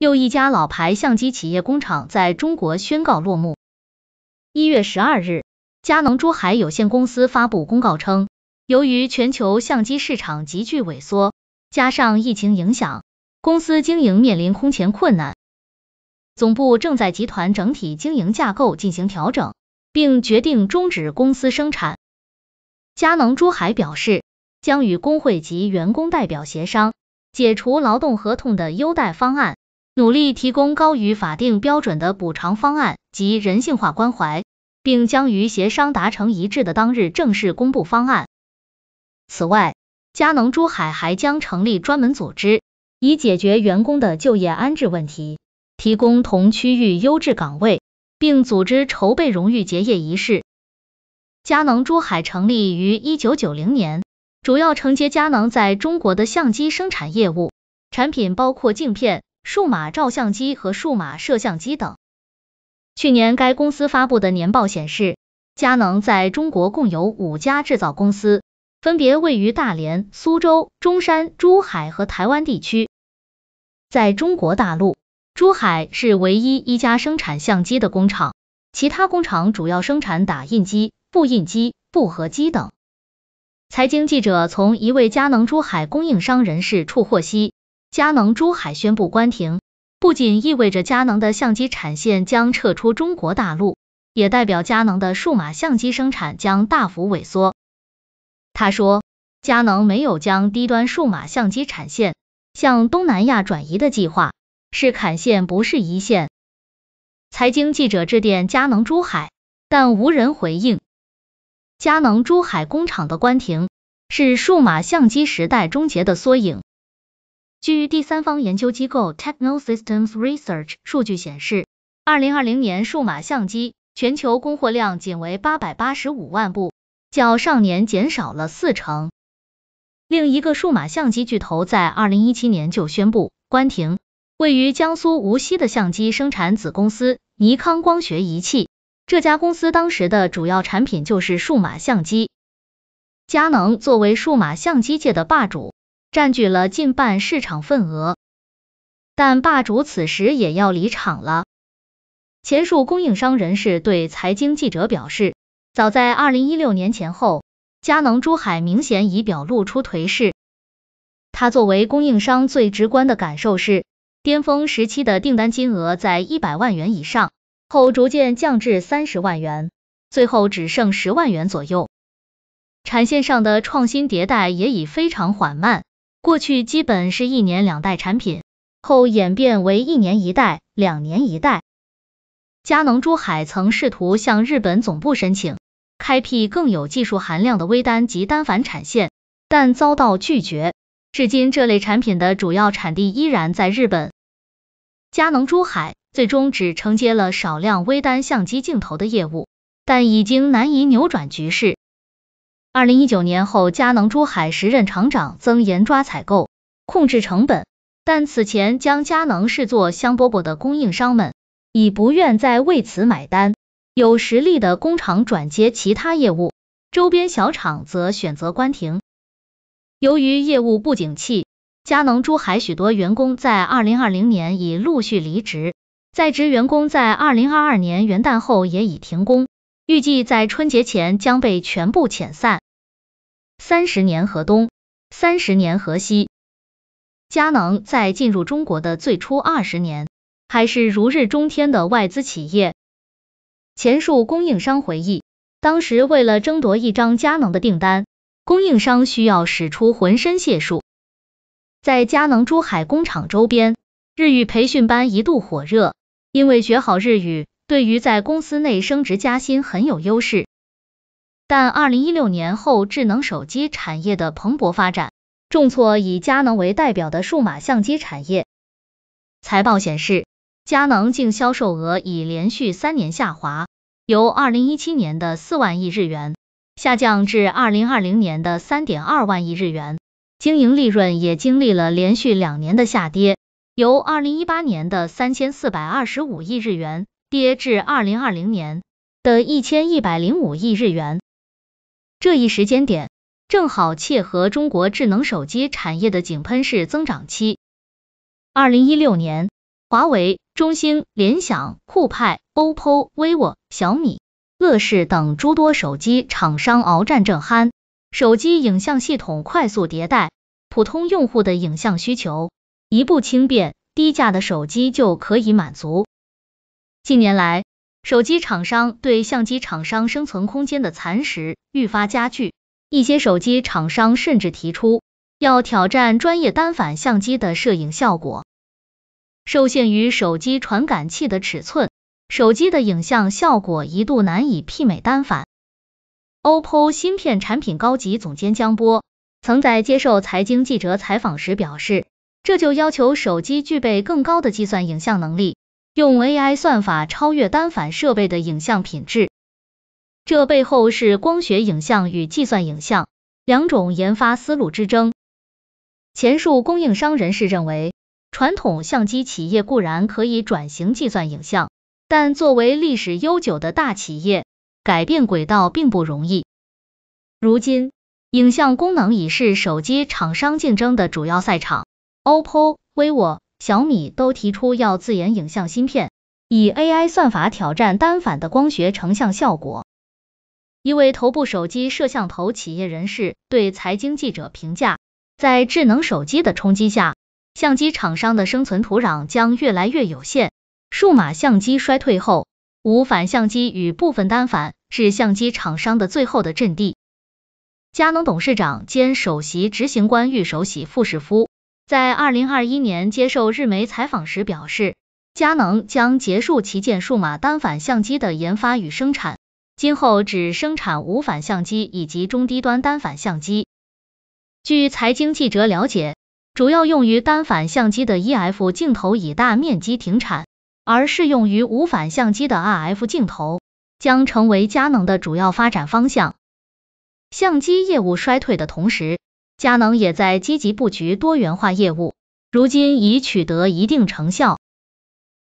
又一家老牌相机企业工厂在中国宣告落幕。一月十二日，佳能珠海有限公司发布公告称，由于全球相机市场急剧萎缩，加上疫情影响，公司经营面临空前困难，总部正在集团整体经营架构进行调整，并决定终止公司生产。佳能珠海表示，将与工会及员工代表协商解除劳动合同的优待方案。努力提供高于法定标准的补偿方案及人性化关怀，并将于协商达成一致的当日正式公布方案。此外，佳能珠海还将成立专门组织，以解决员工的就业安置问题，提供同区域优质岗位，并组织筹备荣誉结业仪式。佳能珠海成立于1990年，主要承接佳能在中国的相机生产业务，产品包括镜片。数码照相机和数码摄像机等。去年该公司发布的年报显示，佳能在中国共有五家制造公司，分别位于大连、苏州、中山、珠海和台湾地区。在中国大陆，珠海是唯一一家生产相机的工厂，其他工厂主要生产打印机、复印机、复合机等。财经记者从一位佳能珠海供应商人士处获悉。佳能珠海宣布关停，不仅意味着佳能的相机产线将撤出中国大陆，也代表佳能的数码相机生产将大幅萎缩。他说，佳能没有将低端数码相机产线向东南亚转移的计划，是砍线不是一线。财经记者致电佳能珠海，但无人回应。佳能珠海工厂的关停，是数码相机时代终结的缩影。据第三方研究机构 Technosystems Research 数据显示，二零二零年数码相机全球供货量仅为八百八十五万部，较上年减少了四成。另一个数码相机巨头在二零一七年就宣布关停位于江苏无锡的相机生产子公司尼康光学仪器。这家公司当时的主要产品就是数码相机。佳能作为数码相机界的霸主。占据了近半市场份额，但霸主此时也要离场了。前述供应商人士对财经记者表示，早在二零一六年前后，佳能珠海明显已表露出颓势。他作为供应商最直观的感受是，巅峰时期的订单金额在一百万元以上，后逐渐降至三十万元，最后只剩十万元左右。产线上的创新迭代也已非常缓慢。过去基本是一年两代产品，后演变为一年一代、两年一代。佳能珠海曾试图向日本总部申请开辟更有技术含量的微单及单反产线，但遭到拒绝。至今，这类产品的主要产地依然在日本。佳能珠海最终只承接了少量微单相机镜头的业务，但已经难以扭转局势。二零一九年后，佳能珠海时任厂长曾严抓采购，控制成本。但此前将佳能视作香饽饽的供应商们，已不愿再为此买单。有实力的工厂转接其他业务，周边小厂则选择关停。由于业务不景气，佳能珠海许多员工在二零二零年已陆续离职，在职员工在二零二二年元旦后也已停工。预计在春节前将被全部遣散。三十年河东，三十年河西。佳能在进入中国的最初二十年，还是如日中天的外资企业。前述供应商回忆，当时为了争夺一张佳能的订单，供应商需要使出浑身解数。在佳能珠海工厂周边，日语培训班一度火热，因为学好日语。对于在公司内升职加薪很有优势，但二零一六年后智能手机产业的蓬勃发展，重挫以佳能为代表的数码相机产业。财报显示，佳能净销售额已连续三年下滑，由二零一七年的四万亿日元下降至二零二零年的三点二万亿日元，经营利润也经历了连续两年的下跌，由二零一八年的三千四百二十五亿日元。跌至二零二零年的一千一百零五亿日元，这一时间点正好切合中国智能手机产业的井喷式增长期。二零一六年，华为、中兴、联想、酷派、OPPO、vivo、小米、乐视等诸多手机厂商鏖战正酣，手机影像系统快速迭代，普通用户的影像需求，一部轻便、低价的手机就可以满足。近年来，手机厂商对相机厂商生存空间的蚕食愈发加剧，一些手机厂商甚至提出要挑战专业单反相机的摄影效果。受限于手机传感器的尺寸，手机的影像效果一度难以媲美单反。OPPO 芯片产品高级总监江波曾在接受财经记者采访时表示，这就要求手机具备更高的计算影像能力。用 AI 算法超越单反设备的影像品质，这背后是光学影像与计算影像两种研发思路之争。前述供应商人士认为，传统相机企业固然可以转型计算影像，但作为历史悠久的大企业，改变轨道并不容易。如今，影像功能已是手机厂商竞争的主要赛场，OPPO、vivo。小米都提出要自研影像芯片，以 AI 算法挑战单反的光学成像效果。一位头部手机摄像头企业人士对财经记者评价，在智能手机的冲击下，相机厂商的生存土壤将越来越有限。数码相机衰退后，无反相机与部分单反是相机厂商的最后的阵地。佳能董事长兼首席执行官玉首席富士夫。在2021年接受日媒采访时表示，佳能将结束旗舰数码单反相机的研发与生产，今后只生产无反相机以及中低端单反相机。据财经记者了解，主要用于单反相机的 EF 镜头已大面积停产，而适用于无反相机的 RF 镜头将成为佳能的主要发展方向。相机业务衰退的同时，佳能也在积极布局多元化业务，如今已取得一定成效。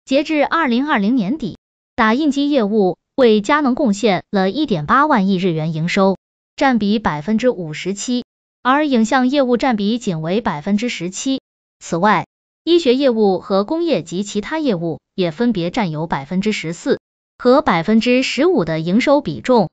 截至二零二零年底，打印机业务为佳能贡献了一点八万亿日元营收，占比百分之五十七，而影像业务占比仅为百分之十七。此外，医学业务和工业及其他业务也分别占有百分之十四和百分之十五的营收比重。